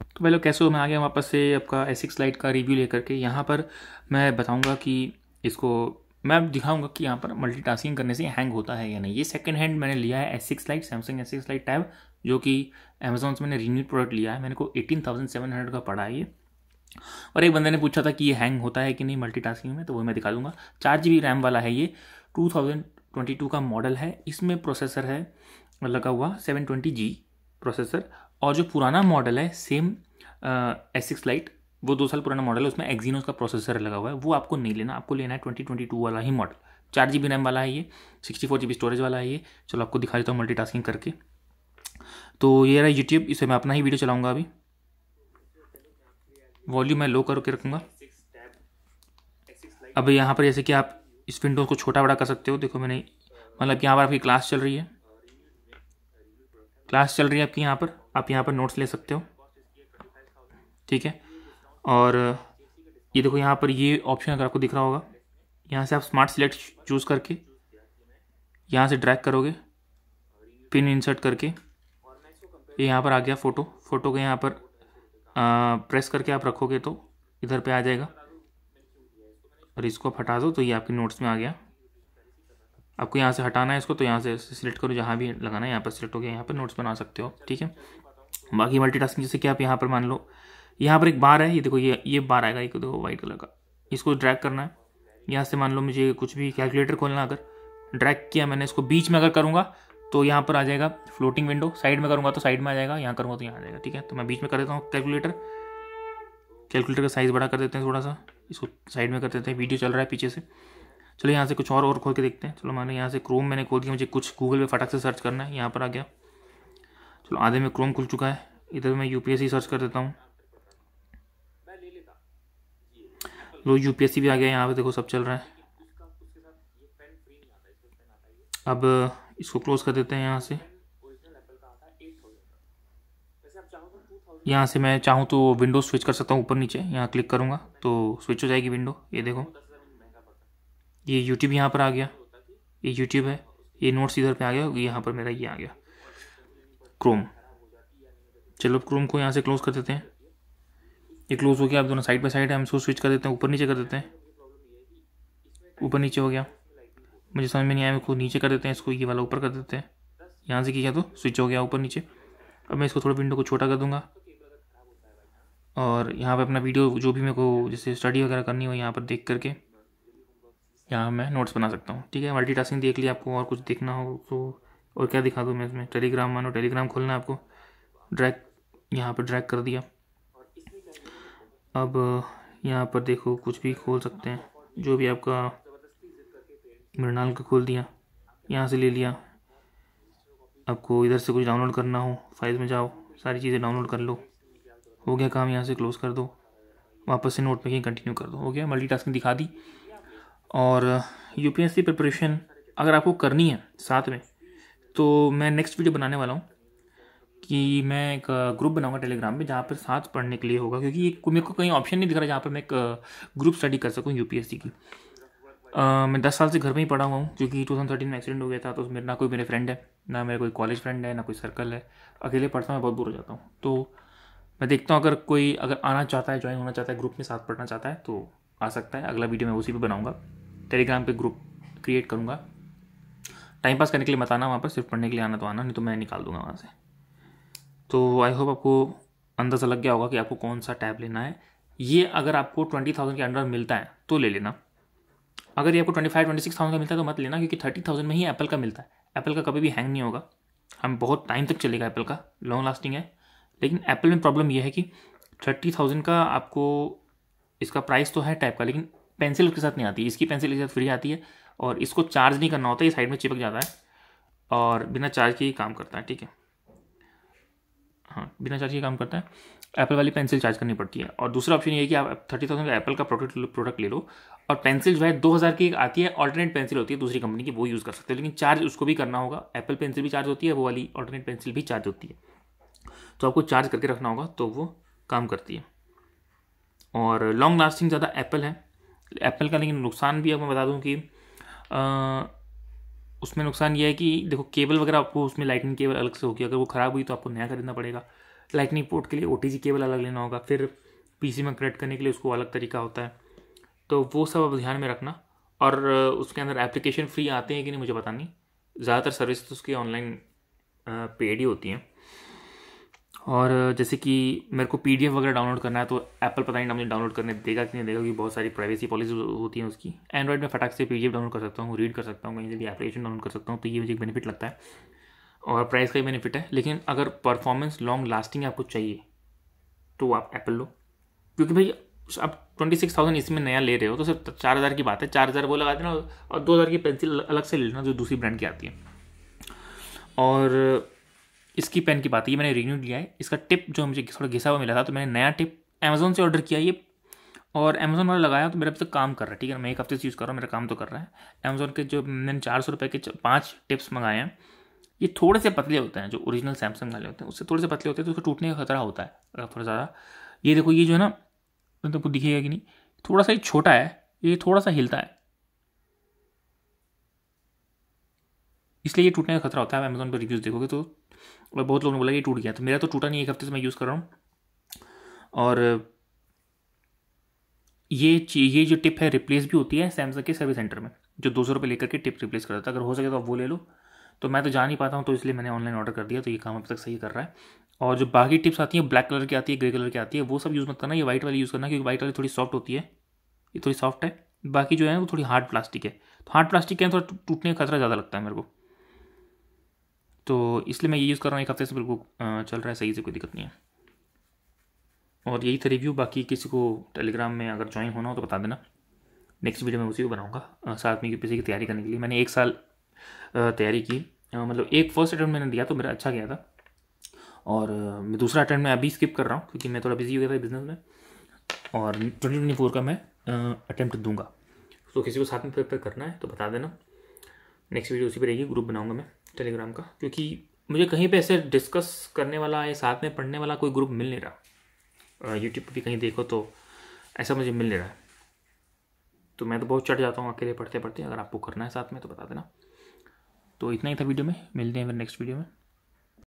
तो पहले कैसे हो मैं आ गया वापस से आपका एसिक्स लाइट का रिव्यू लेकर के यहाँ पर मैं बताऊँगा कि इसको मैं दिखाऊंगा कि यहाँ पर मल्टीटास्किंग करने से हैंग होता है या नहीं ये सेकंड हैंड मैंने लिया है S six lite Samsung S six lite tab जो कि अमेजोन से मैंने रिन्यू प्रोडक्ट लिया है मैंने को एटीन थाउजेंड सेवन हंड्रेड का पड़ा है ये और एक बंदे ने पूछा था कि ये हैंग होता है कि नहीं मल्टीटास्किंग में तो वो मैं दिखा दूंगा चार जी बी रैम वाला है ये टू थाउजेंड ट्वेंटी टू का मॉडल है इसमें प्रोसेसर है लगा हुआ सेवन ट्वेंटी जी प्रोसेसर और जो पुराना मॉडल है सेम एस सिक्स लाइट वो दो साल पुराना मॉडल है उसमें एक्जीनोस का प्रोसेसर लगा हुआ है वो आपको नहीं लेना आपको लेना है ट्वेंटी ट्वेंटी टू वाला ही मॉडल चार जी बी रैम वाला है ये sixty four G B storage वाला है ये चलो आपको दिखा देता हूँ मल्टी टास्किंग करके तो ये रहा यूट्यूब इसे मैं अपना ही वीडियो चलाऊँगा अभी वॉल्यूम मैं लो करके रखूँगा अब यहाँ पर जैसे कि आप इस विंडो को छोटा बड़ा कर सकते हो देखो मैंने मतलब यहाँ पर आपकी क्लास चल रही है क्लास चल रही है आपकी यहाँ पर आप यहाँ पर नोट्स ले सकते हो ठीक है और ये देखो यहाँ पर ये ऑप्शन अगर आपको दिख रहा होगा यहाँ से आप स्मार्ट सिलेक्ट चूज़ करके यहाँ से ड्रैग करोगे पिन इंसर्ट करके ये यहाँ पर आ गया फ़ोटो फ़ोटो को यहाँ पर आ, प्रेस करके आप रखोगे तो इधर पे आ जाएगा और इसको आप हटा दो तो ये आपके नोट्स में आ गया आपको यहाँ से हटाना है इसको तो यहाँ से सिलेक्ट करो जहाँ भी लगाना है यहाँ पर सिलेक्ट हो गया यहाँ पर नोट्स बना सकते हो ठीक है बाकी मल्टीटास्किंग जैसे कि आप यहाँ पर मान लो यहाँ पर एक बार है ये देखो ये ये बार आएगा ये देखो वाइट कलर का इसको ड्रैग करना है यहाँ से मान लो मुझे कुछ भी कैलकुलेटर खोलना अगर ड्रैग किया मैंने इसको बीच में अगर करूँगा तो यहाँ पर आ जाएगा फ्लोटिंग विंडो साइड में करूँगा तो साइड में आ जाएगा यहाँ करूँगा तो यहाँ आ जाएगा ठीक है तो मैं बीच में कर देता हूँ कैलकुलेटर कैलकुलेटर का साइज़ बड़ा कर देते हैं थोड़ा सा इसको साइड में कर देते हैं वीडियो चल रहा है पीछे से चलो यहाँ से कुछ और और खोल के देखते हैं चलो मैंने यहाँ से क्रोम मैंने खोल दिया मुझे कुछ गूगल पे फटाक से सर्च करना है यहाँ पर आ गया चलो आधे में क्रोम खुल चुका है इधर मैं यूपीएससी सर्च कर देता हूँ लो यूपीएससी भी आ गया यहाँ पर देखो सब चल रहा है अब इसको क्लोज कर देते हैं यहाँ से यहाँ से मैं चाहूँ तो विंडो स्विच कर सकता हूँ ऊपर नीचे यहाँ क्लिक करूँगा तो स्विच हो जाएगी विंडो ये देखो ये यूट्यूब यहाँ पर आ गया ये यूट्यूब है ये नोट्स इधर पे आ गया यहाँ पर मेरा ये आ गया क्रोम चलो क्रोम को यहाँ से क्लोज कर देते हैं ये क्लोज हो गया आप दोनों साइड बाई साइड है हम इसको स्विच कर देते हैं ऊपर नीचे कर देते हैं ऊपर नीचे हो गया मुझे समझ में नहीं आया इसको नीचे कर देते हैं इसको ये वाला ऊपर कर देते हैं यहाँ से किया तो स्विच हो गया ऊपर नीचे अब मैं इसको थोड़ा विंडो को छोटा कर दूंगा और यहाँ पर अपना वीडियो जो भी मेरे को जैसे स्टडी वगैरह करनी हो यहाँ पर देख करके यहाँ मैं नोट्स बना सकता हूँ ठीक है मल्टीटास्किंग देख लिया आपको और कुछ देखना हो तो और क्या दिखा दूँ मैं इसमें टेलीग्राम मानो टेलीग्राम खोलना है आपको ड्रैग यहाँ पर ड्रैग कर दिया अब यहाँ पर देखो कुछ भी खोल सकते हैं जो भी आपका मृणाल का खोल दिया यहाँ से ले लिया आपको इधर से कुछ डाउनलोड करना हो फाइल में जाओ सारी चीज़ें डाउनलोड कर लो हो गया काम यहाँ से क्लोज़ कर दो वापस से नोट पे ही कंटिन्यू कर दो हो गया मल्टीटास्किंग दिखा दी और यूपीएससी प्रिपरेशन अगर आपको करनी है साथ में तो मैं नेक्स्ट वीडियो बनाने वाला हूँ कि मैं एक ग्रुप बनाऊंगा टेलीग्राम पे जहाँ पर साथ पढ़ने के लिए होगा क्योंकि मेरे को कहीं ऑप्शन नहीं दिख रहा जहाँ पर मैं एक ग्रुप स्टडी कर सकूँ यू की Uh, मैं दस साल से घर में ही पढ़ा हुआ हूँ क्योंकि टू थाउजेंड थर्टीन में एक्सीडेंट हो गया था तो मेरे ना कोई मेरे फ्रेंड है ना मेरे कोई कॉलेज फ्रेंड है ना कोई सर्कल है अकेले पढ़ता हूँ मैं बहुत बुर हो जाता हूँ तो मैं देखता हूँ अगर कोई अगर आना चाहता है ज्वाइन होना चाहता है ग्रुप में साथ पढ़ना चाहता है तो आ सकता है अगला वीडियो मैं उसी पर बनाऊंगा टेलीग्राम पे ग्रुप क्रिएट करूँगा टाइम पास करने के लिए मत आना वहाँ पर सिर्फ पढ़ने के लिए आना तो आना नहीं तो मैं निकाल दूंगा वहाँ से तो आई होप आपको अंदाज़ा लग गया होगा कि आपको कौन सा टैब लेना है ये अगर आपको ट्वेंटी थाउजेंड के अंडर मिलता है तो ले लेना अगर ये आपको twenty five twenty six thousand का मिलता है तो मत लेना क्योंकि थर्टी थाउजेंड में ही एप्पल का मिलता है एप्पल का कभी भी हैंग नहीं होगा हम बहुत टाइम तक चलेगा एप्पल का लॉन्ग लास्टिंग है लेकिन एप्पल में प्रॉब्लम यह है कि थर्टी थाउजेंड का आपको इसका प्राइस तो है टाइप का लेकिन पेंसिल उसके साथ नहीं आती इसकी पेंसिल इसके साथ फ्री आती है और इसको चार्ज नहीं करना होता ये साइड में चिपक जाता है और बिना चार्ज के ही काम करता है ठीक है हाँ बिना चार्ज के काम करता है एप्पल वाली पेंसिल चार्ज करनी पड़ती है और दूसरा ऑप्शन ये है कि आप थर्टी थाउजेंड का एप्पल का प्रोडक्ट प्रोडक्ट ले लो और पेंसिल जो है दो हज़ार की एक आती है ऑल्टरनेट पेंसिल होती है दूसरी कंपनी की वो यूज़ कर सकते हो लेकिन चार्ज उसको भी करना होगा एप्पल पेंसिल भी चार्ज होती है वो वाली ऑल्टरनेट पेंसिल भी चार्ज होती है तो आपको चार्ज करके रखना होगा तो वो काम करती है और लॉन्ग लास्टिंग ज़्यादा एप्पल है एप्पल का लेकिन नुकसान भी अब मैं बता दूँ कि आ, उसमें नुकसान यह है कि देखो केबल वगैरह आपको उसमें लाइटनिंग केबल अलग से होगी अगर वो ख़राब हुई तो आपको नया खरीदना पड़ेगा लाइटनिंग पोर्ट के लिए ओ केबल अलग लेना होगा फिर पी में कनेक्ट करने के लिए उसको अलग तरीका होता है तो वो सब अब ध्यान में रखना और उसके अंदर एप्लीकेशन फ्री आते हैं कि नहीं मुझे पता नहीं ज़्यादातर सर्विस तो उसकी ऑनलाइन पेड ही होती हैं और जैसे कि मेरे को पीडीएफ वगैरह डाउनलोड करना है तो एप्पल पता नहीं मुझे डाउनलोड करने देगा कि नहीं देगा क्योंकि बहुत सारी प्राइवेसी पॉलिसी होती है उसकी एंड्रॉइड में फटाक से पीडीएफ डाउनलोड कर सकता हूँ रीड कर सकता हूँ कहीं से भी एप्लीकेशन डाउनलोड कर सकता हूँ तो ये मुझे एक बेनिफिट लगता है और प्राइस का ही बेनिफिट है लेकिन अगर परफॉर्मेंस लॉन्ग लास्टिंग आपको चाहिए तो आप एप्पल लो क्योंकि भाई आप ट्वेंटी सिक्स थाउजेंड इसमें नया ले रहे हो तो सिर्फ चार हज़ार की बात है चार हज़ार वो लगा देना और दो हज़ार की पेंसिल अलग से ले लेना जो दूसरी ब्रांड की आती है और इसकी पेन की बात है ये मैंने रिन्यू लिया है इसका टिप जो मुझे थोड़ा घिसा हुआ मिला था तो मैंने नया टिप अमेज़ोन से ऑर्डर किया ये और अमेज़ोन वाला लगाया तो मेरा अब तक काम कर रहा है ठीक है मैं एक हफ्ते से यूज़ कर रहा हूँ मेरा काम तो कर रहा है अमेज़ोन के जो मैंने चार सौ रुपये के पाँच टिप्स मंगाए हैं ये थोड़े से पतले होते हैं जो ओरिजिनल सैमसंग वाले होते हैं उससे थोड़े से पतले होते हैं तो उसको टूटने का खतरा होता है थोड़ा ज़्यादा ये देखो ये जो है ना मतलब तो दिखेगा कि नहीं थोड़ा सा ये छोटा है ये थोड़ा सा हिलता है इसलिए ये टूटने का खतरा होता है अमेज़ोन पर रिव्यूज़ देखोगे तो और बहुत लोगों ने बोला कि टूट गया तो मेरा तो टूटा नहीं एक हफ्ते से मैं यूज़ कर रहा हूँ और ये ये जो टिप है रिप्लेस भी होती है सैमसंग के सर्विस सेंटर में जो दो सौ रुपये लेकर के टिप रिप्लेस करता था है अगर हो सके तो आप वो ले लो तो मैं तो जा नहीं पाता हूँ तो इसलिए मैंने ऑनलाइन ऑर्डर कर दिया तो ये काम अब तक सही कर रहा है और जो बाकी टिप्स आती हैं ब्लैक कलर की आती है ग्रे कलर की आती है वो सब यूज़ मत करना ये वाइट वाली यूज़ करना क्योंकि वाइट वाली थोड़ी सॉफ्ट होती है ये थोड़ी सॉफ्ट है बाकी जो है वो थोड़ी हार्ड प्लास्टिक है तो हार्ड प्लास्टिक है थोड़ा टूटने का खतरा ज़्यादा लगता है मेरे को तो इसलिए मैं ये यूज़ कर रहा हूँ एक हफ्ते से बिल्कुल चल रहा है सही से कोई दिक्कत नहीं है और यही था रिव्यू बाकी किसी को टेलीग्राम में अगर ज्वाइन होना हो तो बता देना नेक्स्ट वीडियो मैं उसी को बनाऊंगा साथ में यूपीएससी की तैयारी करने के लिए मैंने एक साल तैयारी की मतलब एक फर्स्ट अटैम्प्ट मैंने दिया तो मेरा अच्छा गया था और मैं दूसरा अटैम्प्ट मैं अभी स्किप कर रहा हूँ क्योंकि मैं थोड़ा बिजी हो गया था बिजनेस में और ट्वेंटी ट्वेंटी फोर का मैं अटैम्प्ट दूंगा तो किसी को साथ में प्रिपेयर करना है तो बता देना नेक्स्ट वीडियो उसी पर रहेगी ग्रुप बनाऊंगा मैं टेलीग्राम का क्योंकि मुझे कहीं पे ऐसे डिस्कस करने वाला या साथ में पढ़ने वाला कोई ग्रुप मिल नहीं रहा यूट्यूब पर भी कहीं देखो तो ऐसा मुझे मिल नहीं रहा है तो मैं तो बहुत चढ़ जाता हूँ अकेले पढ़ते पढ़ते अगर आपको करना है साथ में तो बता देना तो इतना ही था वीडियो में मिलते हैं फिर नेक्स्ट वीडियो में